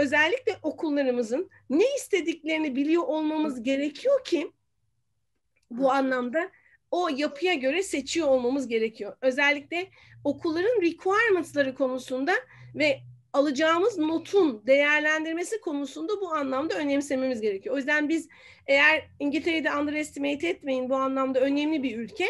özellikle okullarımızın ne istediklerini biliyor olmamız gerekiyor ki bu anlamda o yapıya göre seçiyor olmamız gerekiyor. Özellikle okulların requirements'ları konusunda ve alacağımız notun değerlendirmesi konusunda bu anlamda önemsememiz gerekiyor. O yüzden biz eğer İngiltere'yi İngiltere'de underestimate etmeyin bu anlamda önemli bir ülke.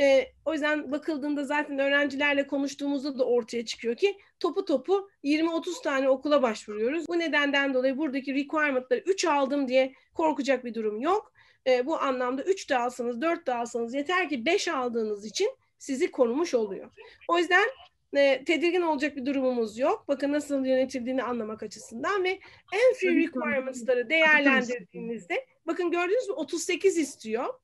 E, o yüzden bakıldığında zaten öğrencilerle konuştuğumuzda da ortaya çıkıyor ki topu topu 20-30 tane okula başvuruyoruz. Bu nedenden dolayı buradaki requirement'ları 3 aldım diye korkacak bir durum yok. E, bu anlamda 3 de alsanız 4 de alsanız yeter ki 5 aldığınız için sizi korumuş oluyor. O yüzden e, tedirgin olacak bir durumumuz yok. Bakın nasıl yönetildiğini anlamak açısından ve en free requirements'ları değerlendirdiğinizde bakın gördünüz mü 38 istiyor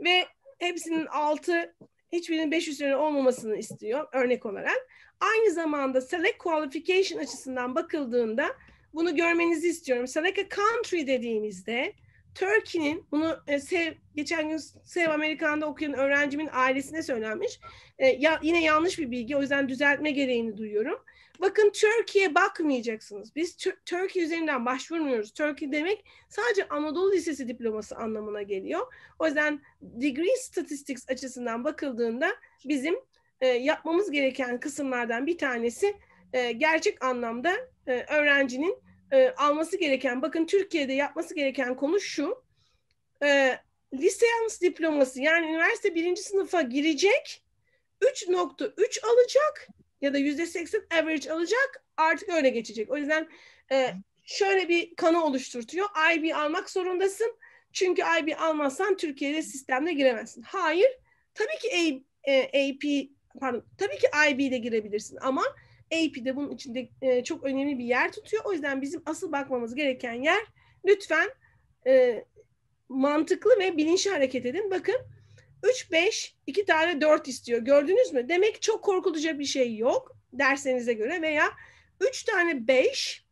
ve hepsinin 6 hiçbirinin 5 üzeri olmamasını istiyor örnek olarak. Aynı zamanda select qualification açısından bakıldığında bunu görmenizi istiyorum. Select a country dediğimizde Turkey'nin bunu e, sev, geçen gün Sev Amerika'da okuyan öğrencimin ailesine söylenmiş. E, ya, yine yanlış bir bilgi o yüzden düzeltme gereğini duyuyorum. Bakın Türkiye'ye bakmayacaksınız. Biz Tür- Türkiye üzerinden başvurmuyoruz. Türkiye demek sadece Anadolu Lisesi diploması anlamına geliyor. O yüzden degree statistics açısından bakıldığında bizim e, yapmamız gereken kısımlardan bir tanesi e, gerçek anlamda e, öğrencinin e, alması gereken, bakın Türkiye'de yapması gereken konu şu. E, liseyans diploması yani üniversite birinci sınıfa girecek 3.3 alacak ya da %80 average alacak artık öyle geçecek. O yüzden e, şöyle bir kanı oluşturtuyor. IB almak zorundasın. Çünkü IB almazsan Türkiye'de sistemde giremezsin. Hayır. Tabii ki A, e, AP pardon tabii ki IB ile girebilirsin ama AP de bunun içinde e, çok önemli bir yer tutuyor. O yüzden bizim asıl bakmamız gereken yer lütfen e, mantıklı ve bilinçli hareket edin. Bakın 3, 5, 2 tane 4 istiyor. Gördünüz mü? Demek çok korkuluca bir şey yok dersenize göre veya 3 tane 5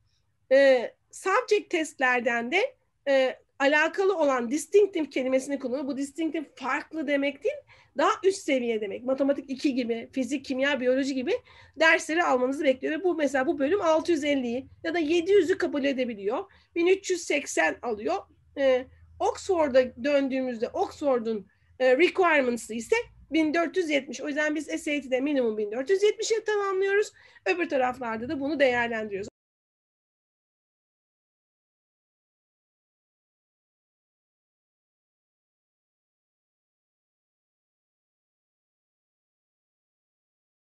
e, subject testlerden de e, alakalı olan distinctive kelimesini kullanıyor. Bu distinctive farklı demek değil, daha üst seviye demek. Matematik 2 gibi, fizik, kimya, biyoloji gibi dersleri almanızı bekliyor. Ve bu mesela bu bölüm 650'yi ya da 700'ü kabul edebiliyor. 1380 alıyor. Ee, Oxford'a döndüğümüzde Oxford'un e, requirements'ı ise 1470. O yüzden biz SAT'de minimum 1470'e tamamlıyoruz. Öbür taraflarda da bunu değerlendiriyoruz.